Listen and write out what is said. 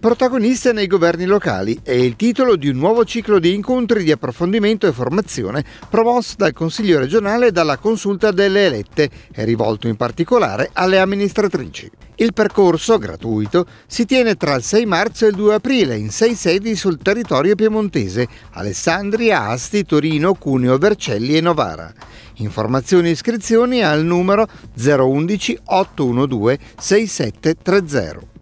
Protagonista nei governi locali è il titolo di un nuovo ciclo di incontri di approfondimento e formazione promosso dal Consiglio regionale e dalla Consulta delle elette e rivolto in particolare alle amministratrici. Il percorso, gratuito, si tiene tra il 6 marzo e il 2 aprile in sei sedi sul territorio piemontese Alessandria, Asti, Torino, Cuneo, Vercelli e Novara. Informazioni e iscrizioni al numero 011 812 6730.